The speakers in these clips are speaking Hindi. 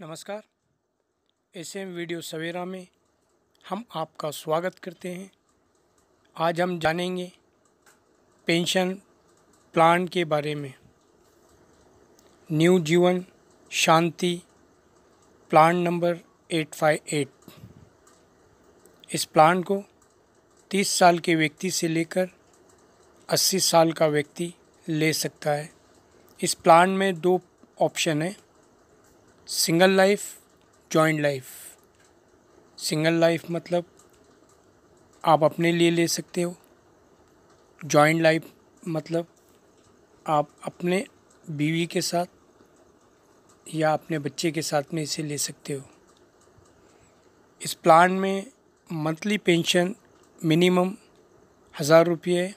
नमस्कार एस एम वीडियो सवेरा में हम आपका स्वागत करते हैं आज हम जानेंगे पेंशन प्लान के बारे में new Jeevan Shanti plan number eight five eight इस प्लान को तीस साल के व्यक्ति से लेकर अस्सी साल का व्यक्ति ले सकता है इस प्लान में दो ऑप्शन है single life joint life single life मतलब आप अपने लिए ले सकते हो जॉइंट लाइफ मतलब आप अपने बीवी के साथ या अपने बच्चे के साथ में इसे ले सकते हो इस प्लान में मंथली पेंशन मिनिमम हज़ार रुपये है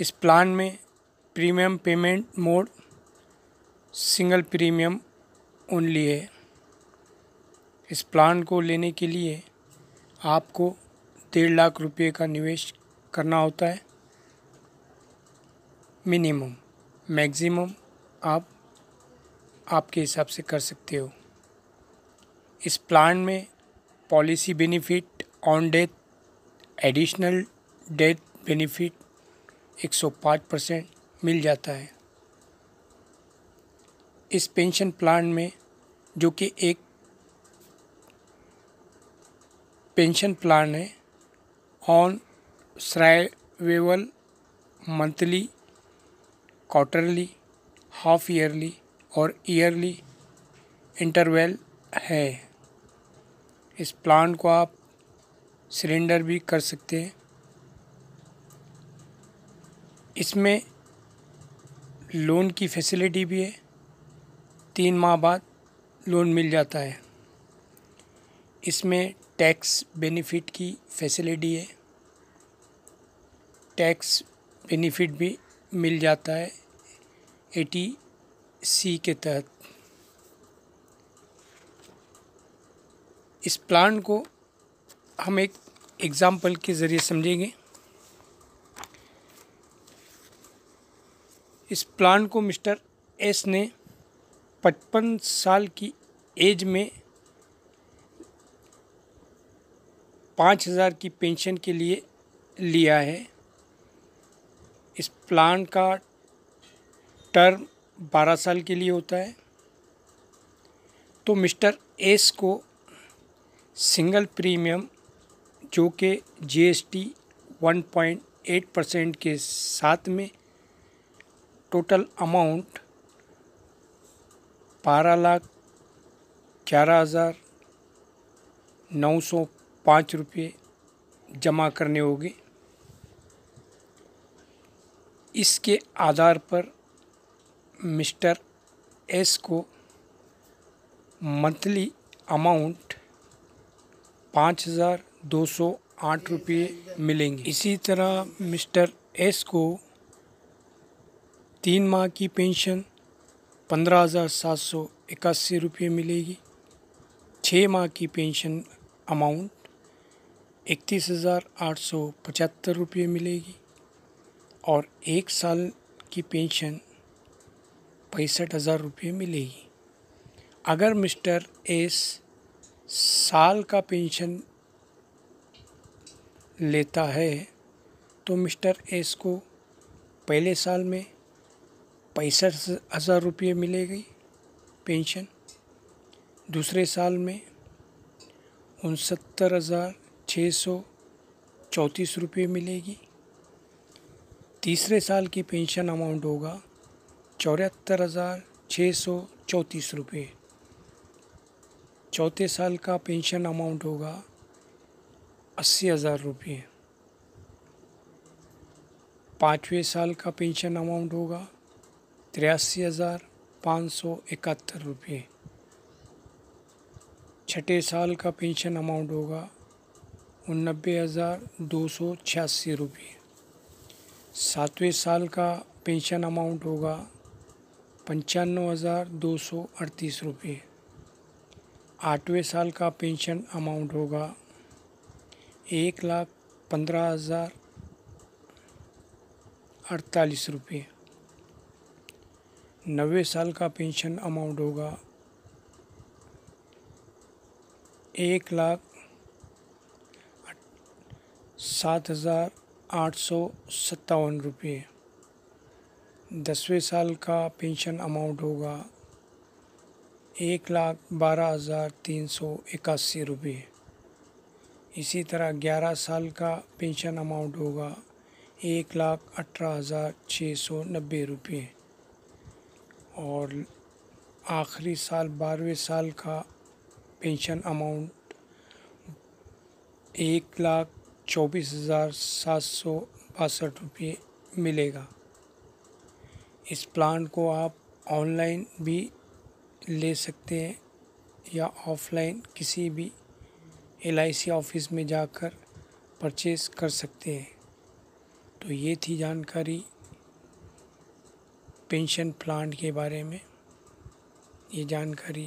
इस प्लान में premium payment mode single premium only है इस प्लान को लेने के लिए आपको डेढ़ लाख रुपए का निवेश करना होता है मिनिमम मैक्सिमम आप आपके हिसाब से कर सकते हो इस प्लान में policy benefit on death additional death benefit 105 percent मिल जाता है इस पेंशन प्लान में जो कि एक पेंशन प्लान है on survival monthly quarterly half yearly और ईयरली इंटरवेल है इस प्लान को आप सिलेंडर भी कर सकते हैं इसमें लोन की फैसिलिटी भी है तीन माह बाद लोन मिल जाता है इसमें टैक्स बेनिफिट की फैसिलिटी है टैक्स बेनिफिट भी मिल जाता है ए सी के तहत इस प्लान को हम एक एग्ज़ाम्पल के ज़रिए समझेंगे इस प्लान को मिस्टर एस ने पचपन साल की एज में पाँच हज़ार की पेंशन के लिए लिया है इस प्लान का टर्म बारह साल के लिए होता है तो मिस्टर एस को सिंगल प्रीमियम जो कि जीएसटी 1.8 परसेंट के साथ में टोटल अमाउंट बारह लाख ग्यारह हज़ार नौ सौ पाँच रुपये जमा करने होंगे इसके आधार पर मिस्टर एस को मंथली अमाउंट पाँच हज़ार दो सौ आठ रुपये मिलेंगे इसी तरह मिस्टर एस को तीन माह की पेंशन पंद्रह हज़ार सात सौ इक्यासी रुपये मिलेगी छः माह की पेंशन अमाउंट इकतीस हज़ार आठ सौ पचहत्तर रुपये मिलेगी और एक साल की पेंशन पैंसठ हज़ार रुपये मिलेगी अगर मिस्टर एस साल का पेंशन लेता है तो मिस्टर एस को पहले साल में पैंसठ हज़ार रुपये मिलेगी पेंशन दूसरे साल में उनसत्तर हज़ार छः सौ चौंतीस रुपये मिलेगी तीसरे साल की पेंशन अमाउंट होगा चौहत्तर हज़ार छः सौ चौंतीस रुपये चौथे साल का पेंशन अमाउंट होगा अस्सी हज़ार रुपये पाँचवें साल का पेंशन अमाउंट होगा तिरासी हज़ार पाँच सौ इकहत्तर रुपये छठे साल का पेंशन अमाउंट होगा उनबे हज़ार दो सौ छियासी रुपये सातवें साल का पेंशन अमाउंट होगा पंचानवे हज़ार दो सौ अड़तीस रुपये आठवें साल का पेंशन अमाउंट होगा एक लाख पंद्रह हज़ार अड़तालीस रुपये नबे साल का पेंशन अमाउंट होगा एक लाख सात हज़ार आठ सौ सत्तावन रुपये दसवें साल का पेंशन अमाउंट होगा एक लाख बारह हज़ार तीन सौ इक्यासी रुपये इसी तरह ग्यारह साल का पेंशन अमाउंट होगा एक लाख अठारह हज़ार छः सौ नब्बे रुपये और आखिरी साल बारहवें साल का पेंशन अमाउंट एक लाख चौबीस हज़ार सात सौ बासठ रुपये मिलेगा इस प्लान को आप ऑनलाइन भी ले सकते हैं या ऑफलाइन किसी भी एल ऑफिस में जाकर परचेज़ कर सकते हैं तो ये थी जानकारी पेंशन प्लान के बारे में ये जानकारी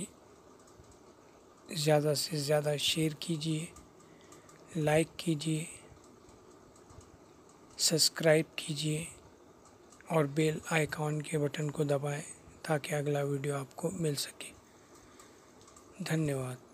ज़्यादा से ज़्यादा शेयर कीजिए लाइक कीजिए सब्सक्राइब कीजिए और बेल आइकॉन के बटन को दबाएं ताकि अगला वीडियो आपको मिल सके धन्यवाद